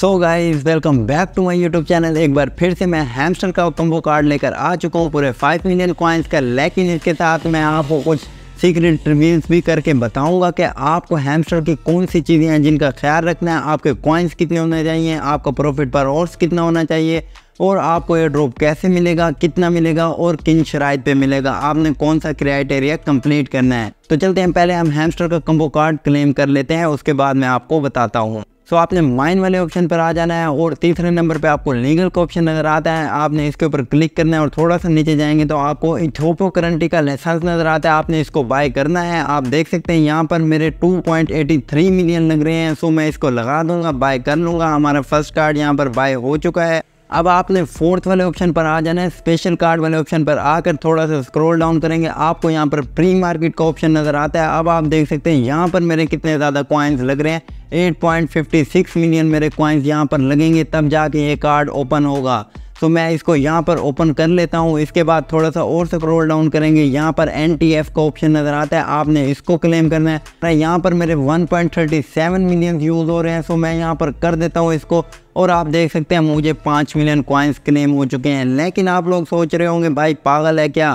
so guys welcome back to my YouTube channel एक बार फिर से मैं हैमस्टर का कम्बो कार्ड लेकर आ चुका हूँ पूरे 5 मिलियन क्वाइंस का लेकिन इसके साथ मैं आपको कुछ सीक्रेट रिव्यूज भी करके बताऊंगा कि आपको हैमस्टर की कौन सी चीज़ें हैं जिनका ख्याल रखना है आपके कॉइन्स कितने होने चाहिए आपका प्रॉफिट पर ऑर्स कितना होना चाहिए और आपको एयर ड्रॉप कैसे मिलेगा कितना मिलेगा और किन शराइ पे मिलेगा आपने कौन सा क्राइटेरिया कंप्लीट करना है तो चलते हैं पहले हम हैमस्टर का कम्बो कार्ड क्लेम कर लेते हैं उसके बाद मैं आपको बताता हूँ सो so, आपने माइन वाले ऑप्शन पर आ जाना है और तीसरे नंबर पे आपको लीगल का ऑप्शन नज़र आता है आपने इसके ऊपर क्लिक करना है और थोड़ा सा नीचे जाएंगे तो आपको इथोपो करंटी का लाइसेंस नज़र आता है आपने इसको बाय करना है आप देख सकते हैं यहाँ पर मेरे 2.83 मिलियन लग रहे हैं सो मैं इसको लगा दूंगा बाय कर लूँगा हमारा फर्स्ट कार्ड यहाँ पर बाय हो चुका है अब आपने फोर्थ वाले ऑप्शन पर आ जाना है स्पेशल कार्ड वाले ऑप्शन पर आकर थोड़ा सा स्क्रॉल डाउन करेंगे आपको यहाँ पर प्री मार्केट का ऑप्शन नज़र आता है अब आप देख सकते हैं यहाँ पर मेरे कितने ज़्यादा कॉइन्स लग रहे हैं 8.56 मिलियन मेरे कॉइन्स यहाँ पर लगेंगे तब जाके ये कार्ड ओपन होगा सो तो मैं इसको यहाँ पर ओपन कर लेता हूँ इसके बाद थोड़ा सा और स्क्रॉल डाउन करेंगे यहाँ पर एन का ऑप्शन नज़र आता है आपने इसको क्लेम करना है यहाँ पर मेरे 1.37 मिलियन यूज़ हो रहे हैं सो मैं यहाँ पर कर देता हूँ इसको और आप देख सकते हैं मुझे पाँच मिलियन कॉइन्स क्लेम हो चुके हैं लेकिन आप लोग सोच रहे होंगे भाई पागल है क्या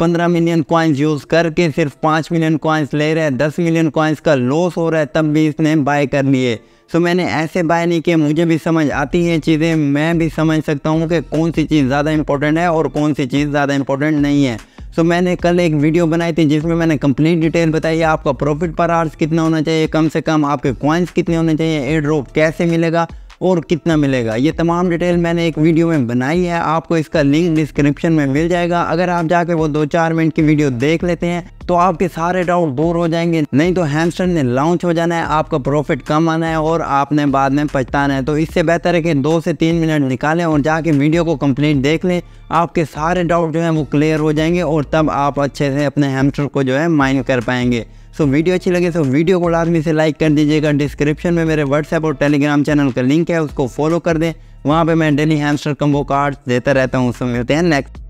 पंद्रह मिलियन कॉइन्स यूज़ करके सिर्फ पाँच मिलियन कॉइन्स ले रहे हैं दस मिलियन कॉइन्स का लॉस हो रहा है तब भी इसने बाय कर लिए सो मैंने ऐसे बाय नहीं किया मुझे भी समझ आती हैं चीज़ें मैं भी समझ सकता हूँ कि कौन सी चीज़ ज़्यादा इंपॉर्टेंट है और कौन सी चीज़ ज़्यादा इंपॉर्टेंट नहीं है सो so, मैंने कल एक वीडियो बनाई थी जिसमें मैंने कंप्लीट डिटेल बताई आपका प्रॉफिट पर आर्स कितना होना चाहिए कम से कम आपके कॉइन्स कितने होने चाहिए एयर ड्रॉप कैसे मिलेगा और कितना मिलेगा ये तमाम डिटेल मैंने एक वीडियो में बनाई है आपको इसका लिंक डिस्क्रिप्शन में मिल जाएगा अगर आप जाके वो दो चार मिनट की वीडियो देख लेते हैं तो आपके सारे डाउट दूर हो जाएंगे नहीं तो हैमस्टर ने लॉन्च हो जाना है आपका प्रॉफिट कम आना है और आपने बाद में पछताना है तो इससे बेहतर है कि दो से तीन मिनट निकालें और जाके वीडियो को कंप्लीट देख लें आपके सारे डाउट जो हैं वो क्लियर हो जाएंगे और तब आप अच्छे से अपने हैमस्टर को जो है माइन कर पाएंगे सो वीडियो अच्छी लगे तो वीडियो को लाजमी से लाइक कर दीजिएगा डिस्क्रिप्शन में मेरे व्हाट्सएप और टेलीग्राम चैनल का लिंक है उसको फॉलो कर दें वहाँ पर मैं डेली हैमस्टर कम्बो कार्ड्स देता रहता हूँ उसमें मिलते हैं नेक्स्ट